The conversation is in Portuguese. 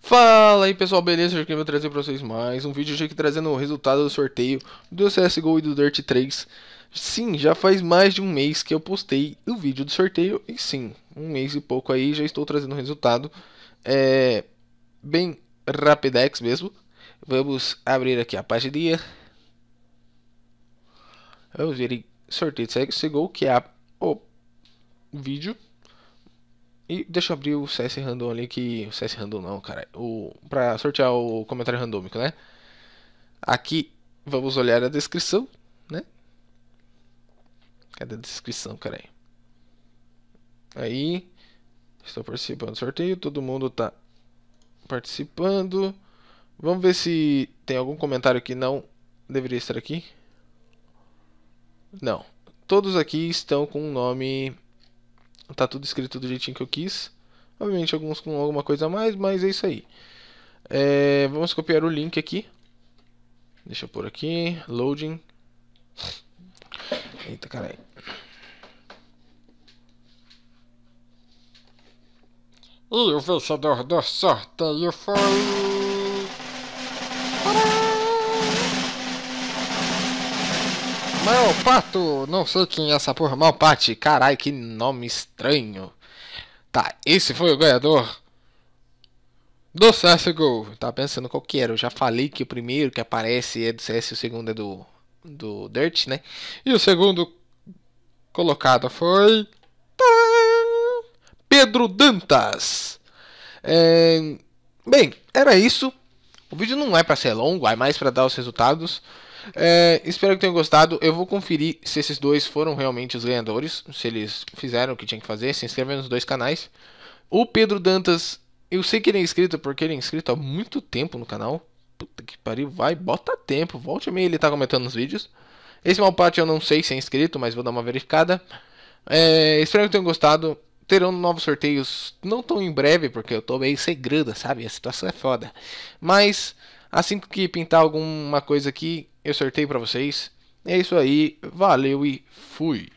Fala aí pessoal, beleza? Hoje eu vou trazer para vocês mais um vídeo aqui trazendo o resultado do sorteio do CSGO e do Dirt 3. Sim, já faz mais de um mês que eu postei o vídeo do sorteio e sim, um mês e pouco aí já estou trazendo o resultado. É bem rapidex mesmo, Vamos abrir aqui a página. Vamos ver em sorteio de CSGO, que é o vídeo. E deixa eu abrir o CS Random ali, que... O CS Random não, cara. O... Pra sortear o comentário randômico, né? Aqui, vamos olhar a descrição, né? Cadê a descrição, cara? Aí, estou participando do sorteio, todo mundo tá participando. Vamos ver se tem algum comentário que não deveria estar aqui. Não. Todos aqui estão com o nome. Tá tudo escrito do jeitinho que eu quis. Obviamente alguns com alguma coisa a mais, mas é isso aí. É, vamos copiar o link aqui. Deixa eu pôr aqui. Loading. Eita caralho. E o vencedor do sorteio foi. Pato, Não sei quem é essa porra. Malpate, carai, que nome estranho. Tá, esse foi o ganhador do CSGO. Tá pensando qual que era? Eu já falei que o primeiro que aparece é do CS, o segundo é do, do Dirt, né? E o segundo colocado foi. Pedro Dantas. É... Bem, era isso. O vídeo não é para ser longo, é mais para dar os resultados. É, espero que tenham gostado. Eu vou conferir se esses dois foram realmente os ganhadores, se eles fizeram o que tinha que fazer, se inscreveram nos dois canais. O Pedro Dantas, eu sei que ele é inscrito, porque ele é inscrito há muito tempo no canal. Puta que pariu, vai, bota tempo, volte meio, ele tá comentando nos vídeos. Esse Malpate eu não sei se é inscrito, mas vou dar uma verificada. É, espero que tenham gostado terão novos sorteios não tão em breve, porque eu tô meio segredo sabe? A situação é foda. Mas assim que pintar alguma coisa aqui, eu sorteio para vocês. É isso aí, valeu e fui.